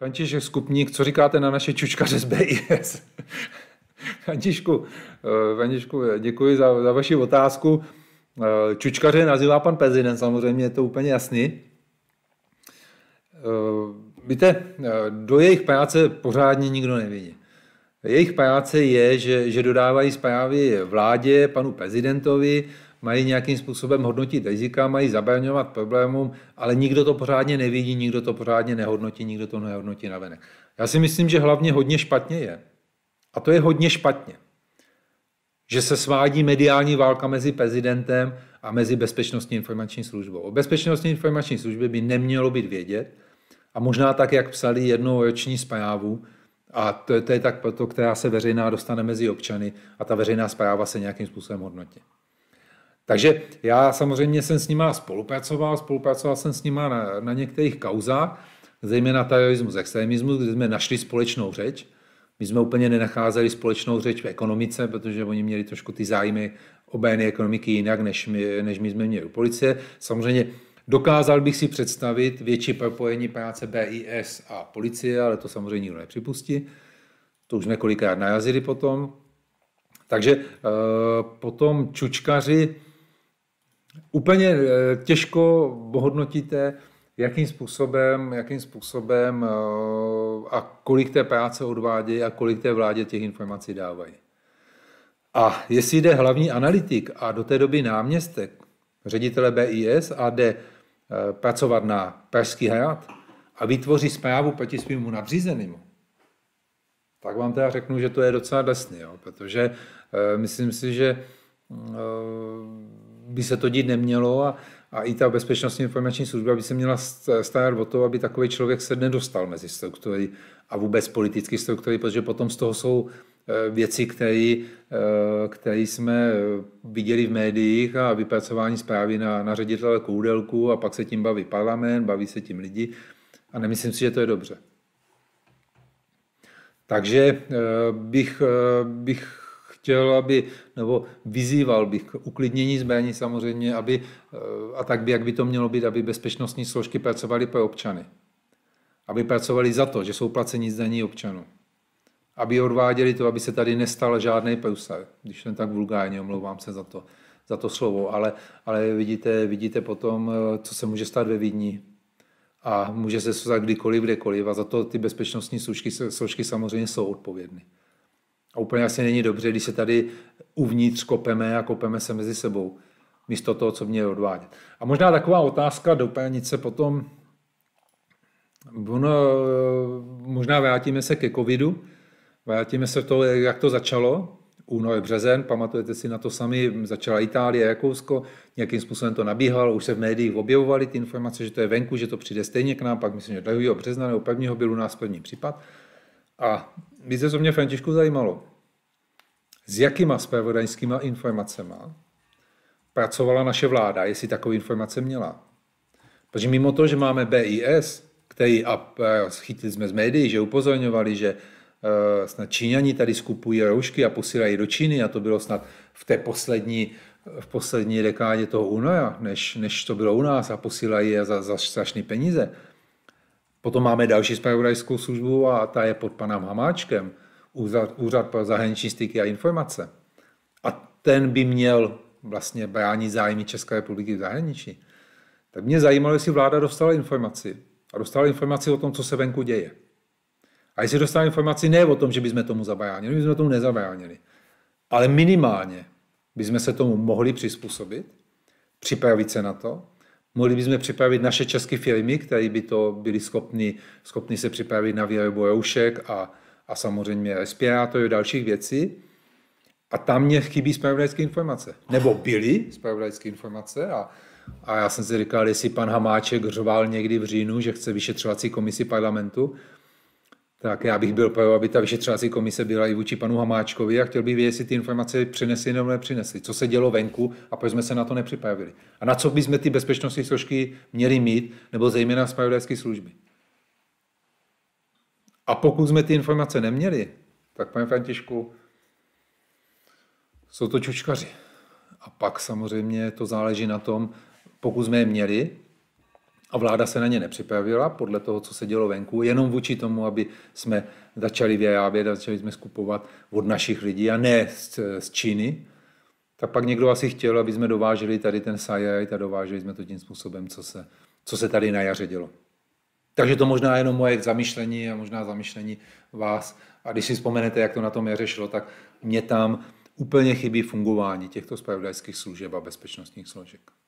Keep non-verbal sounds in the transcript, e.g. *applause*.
František Skupník, co říkáte na naše čučkaře z BIS? *laughs* Františku, eh, Františku, děkuji za, za vaši otázku. Eh, čučkaře nazývá pan prezident, samozřejmě je to úplně jasný. Eh, víte, do jejich práce pořádně nikdo nevidí. Jejich práce je, že, že dodávají zprávy vládě, panu prezidentovi, mají nějakým způsobem hodnotit rizika, mají zabraňovat problémům, ale nikdo to pořádně nevidí, nikdo to pořádně nehodnotí, nikdo to nehodnotí venek. Já si myslím, že hlavně hodně špatně je, a to je hodně špatně, že se svádí mediální válka mezi prezidentem a mezi bezpečnostní informační službou. O bezpečnostní informační službě by nemělo být vědět a možná tak, jak psali jednou roční zprávu, a to, to je tak proto, která se veřejná dostane mezi občany a ta veřejná zpráva se nějakým způsobem hodnotí. Takže já samozřejmě jsem s nima spolupracoval, spolupracoval jsem s nima na, na některých kauzách, zejména terorismus, extremismus, kde jsme našli společnou řeč. My jsme úplně nenacházeli společnou řeč v ekonomice, protože oni měli trošku ty zájmy obény ekonomiky jinak, než my, než my jsme měli u policie. Samozřejmě dokázal bych si představit větší propojení práce BIS a policie, ale to samozřejmě nikdo nepřipustí. To už kolikrát narazili potom. Takže e, potom čučkaři, Úplně eh, těžko hodnotíte, jakým způsobem, jakým způsobem eh, a kolik té práce odvádějí a kolik té vládě těch informací dávají. A jestli jde hlavní analytik a do té doby náměstek ředitele BIS a jde eh, pracovat na Pražský hrad a vytvoří zprávu proti svým nadřízenému, tak vám teda řeknu, že to je docela desný, jo? protože e, myslím si, že e, by se to dít nemělo a, a i ta bezpečnostní informační služba by se měla starat o to, aby takový člověk se nedostal mezi struktury a vůbec politické struktury, protože potom z toho jsou eh, věci, které eh, jsme eh, viděli v médiích a vypracování zprávy na, na ředitele koudelku a pak se tím baví parlament, baví se tím lidi a nemyslím si, že to je dobře. Takže bych, bych chtěl, aby, nebo vyzýval bych k uklidnění zbraní samozřejmě, aby, eh, a tak by, jak by to mělo být, aby bezpečnostní složky pracovaly pro občany. Aby pracovali za to, že jsou placení zdaní občanů. Aby odváděli to, aby se tady nestal žádný prusar, když jsem tak vulgárně, omlouvám se za to, za to slovo, ale, ale vidíte, vidíte potom, eh, co se může stát ve Vídni, a může se stát kdykoliv, kdekoliv a za to ty bezpečnostní složky, složky samozřejmě jsou odpovědny. A úplně asi není dobře, když se tady uvnitř kopeme a kopeme se mezi sebou, místo toho, co mě odvádět. A možná taková otázka do panice potom, ono, možná vrátíme se ke covidu, vrátíme se to, jak to začalo, únor, březen, pamatujete si na to sami, začala Itálie, Rakousko, nějakým způsobem to nabíhalo, už se v médiích objevovaly ty informace, že to je venku, že to přijde stejně k nám, pak myslím, že 2. března nebo 1. byl u nás první případ. A víte, co mě Františku zajímalo? S jakýma zpravodajskýma informacema pracovala naše vláda, jestli takové informace měla? Protože mimo to, že máme BIS, který a chytili jsme z médií, že upozorňovali, že eh, snad Číňani tady skupují roušky a posílají do Číny a to bylo snad v té poslední v poslední dekádě toho února, než, než to bylo u nás a posílají je za, za strašné peníze. Potom máme další spravodajskou službu a ta je pod panem Hamáčkem, Úřad, Úřad pro zahraniční styky a informace. A ten by měl vlastně bránit zájmy České republiky v zahraničí. Tak mě zajímalo, jestli vláda dostala informaci. A dostala informaci o tom, co se venku děje. A jestli dostala informaci ne o tom, že bychom tomu zabránili, my jsme tomu nezabránili, ale minimálně bychom se tomu mohli přizpůsobit, připravit se na to Mohli bychom připravit naše české firmy, které by to byly schopny, schopny se připravit na výrobu roušek a, a samozřejmě respirátorů a dalších věcí. A tam mě chybí spravodajské informace. Nebo byly spravodajské informace a, a já jsem si říkal, jestli pan Hamáček řval někdy v říjnu, že chce vyšetřovací komisi parlamentu, tak já bych byl pro, aby ta vyšetřovací komise byla i vůči panu Hamáčkovi a chtěl bych vědět, jestli ty informace přinesly, nebo nepřinesly, Co se dělo venku a proč jsme se na to nepřipravili. A na co bychom ty bezpečnostní složky měli mít, nebo zejména zpravodajské služby. A pokud jsme ty informace neměli, tak pane Františku, jsou to čočkaři. A pak samozřejmě to záleží na tom, pokud jsme je měli, a vláda se na ně nepřipravila podle toho, co se dělo venku, jenom vůči tomu, aby jsme začali vyjávět a začali jsme skupovat od našich lidí a ne z, z Číny. Tak pak někdo asi chtěl, aby jsme dováželi tady ten sajajt a dováželi jsme to tím způsobem, co se, co se tady na jaře dělo. Takže to možná jenom moje zamišlení a možná zamišlení vás. A když si vzpomenete, jak to na tom jaře šlo, tak mě tam úplně chybí fungování těchto spravodajských služeb a bezpečnostních složek.